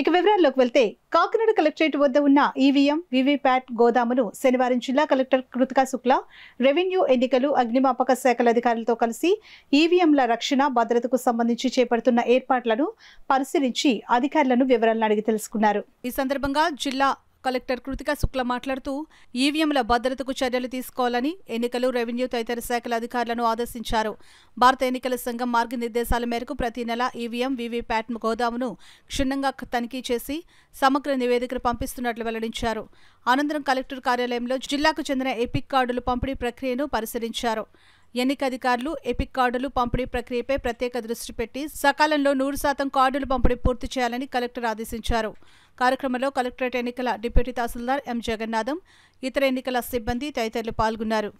ఇక వివరాల్లోకి వెళ్తే కాకినాడ కలెక్టరేట్ వద్ద ఉన్న ఈవీఎం వివీప్యాట్ గోదామును శనివారం జిల్లా కలెక్టర్ కృతికా శుక్లా రెవెన్యూ ఎన్నికలు అగ్నిమాపక శాఖల అధికారులతో కలిసి ఈవీఎంల రక్షణ భద్రతకు సంబంధించి చేపడుతున్న ఏర్పాట్లను పరిశీలించి అధికారులను వివరాలను అడిగి తెలుసుకున్నారు ఈ సందర్భంగా జిల్లా కలెక్టర్ కృతిక శుక్ల మాట్లాడుతూ ఈవీఎంల భద్రతకు చర్యలు తీసుకోవాలని ఎన్నికలు రెవెన్యూ తదితర శాఖల అధికారులను ఆదేశించారు భారత ఎన్నికల సంఘం మార్గనిర్దేశాల మేరకు ప్రతి నెల ఈవీఎం వీవీప్యాట్ గోదామును క్షుణ్ణంగా తనిఖీ చేసి సమగ్ర నివేదికను పంపిస్తున్నట్లు వెల్లడించారు అనంతరం కలెక్టర్ కార్యాలయంలో జిల్లాకు చెందిన ఎపిక్ కార్డులు పంపిణీ ప్రక్రియను పరిశీలించారు ఎన్నిక అధికారులు ఎపిక్ కార్డులు పంపిణీ ప్రక్రియపై ప్రత్యేక దృష్టి పెట్టి సకాలంలో నూరు శాతం కార్డులు పంపిణీ పూర్తి చేయాలని కలెక్టర్ ఆదేశించారు కార్యక్రమంలో కలెక్టరేట్ ఎన్నికల డిప్యూటీ తహసీల్దార్ ఎం జగన్నాథం ఇతర ఎన్నికల సిబ్బంది తదితరులు పాల్గొన్నారు